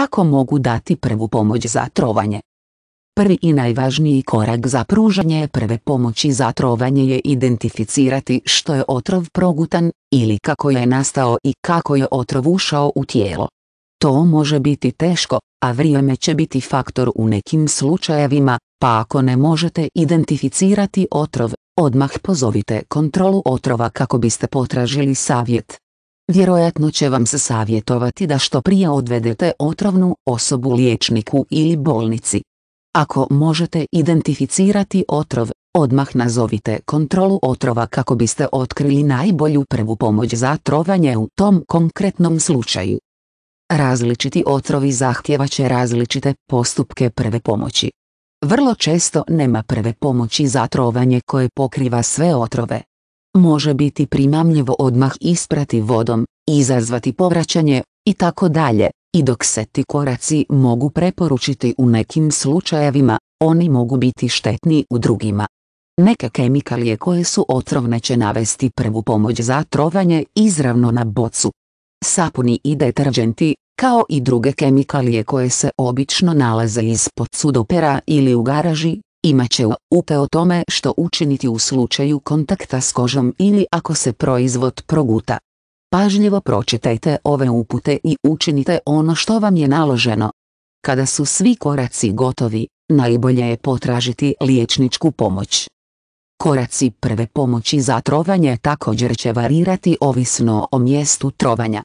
kako mogu dati prvu pomoć za trovanje. Prvi i najvažniji korak za pružanje prve pomoći za trovanje je identificirati što je otrov progutan, ili kako je nastao i kako je otrov ušao u tijelo. To može biti teško, a vrijeme će biti faktor u nekim slučajevima, pa ako ne možete identificirati otrov, odmah pozovite kontrolu otrova kako biste potražili savjet. Vjerojatno će vam se savjetovati da što prije odvedete otrovnu osobu liječniku ili bolnici. Ako možete identificirati otrov, odmah nazovite kontrolu otrova kako biste otkrili najbolju prvu pomoć za trovanje u tom konkretnom slučaju. Različiti otrovi će različite postupke prve pomoći. Vrlo često nema prve pomoći za trovanje koje pokriva sve otrove može biti primamljivo odmah isprati vodom, izazvati povraćanje, i tako dalje, i dok se ti koraci mogu preporučiti u nekim slučajevima, oni mogu biti štetni u drugima. Neke kemikalije koje su otrovne će navesti prvu pomoć za trovanje izravno na bocu. Sapuni i deterđenti, kao i druge kemikalije koje se obično nalaze ispod sudopera ili u garaži, će upe o tome što učiniti u slučaju kontakta s kožom ili ako se proizvod proguta. Pažljivo pročitajte ove upute i učinite ono što vam je naloženo. Kada su svi koraci gotovi, najbolje je potražiti liječničku pomoć. Koraci prve pomoći za trovanje također će varirati ovisno o mjestu trovanja.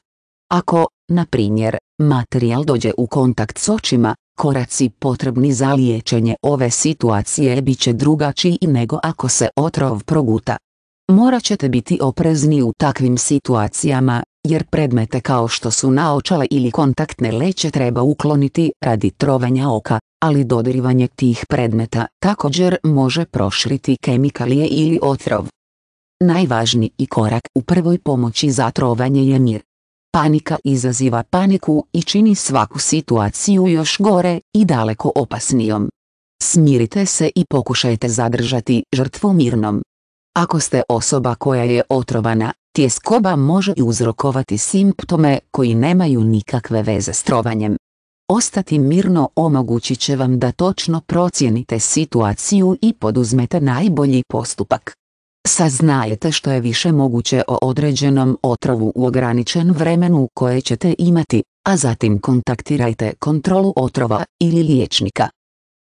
Ako, na primjer, materijal dođe u kontakt s očima, Koraci potrebni za liječenje ove situacije bit će drugačiji nego ako se otrov proguta. Morat ćete biti oprezni u takvim situacijama, jer predmete kao što su naočale ili kontaktne leće treba ukloniti radi trovanja oka, ali dodirivanje tih predmeta također može proširiti kemikalije ili otrov. Najvažniji korak u prvoj pomoći za trovanje je mir. Panika izaziva paniku i čini svaku situaciju još gore i daleko opasnijom. Smirite se i pokušajte zadržati žrtvu mirnom. Ako ste osoba koja je otrovana, tjeskoba može uzrokovati simptome koji nemaju nikakve veze s trovanjem. Ostati mirno omogućit će vam da točno procijenite situaciju i poduzmete najbolji postupak. Saznajete što je više moguće o određenom otrovu u ograničen vremenu koje ćete imati, a zatim kontaktirajte kontrolu otrova ili liječnika.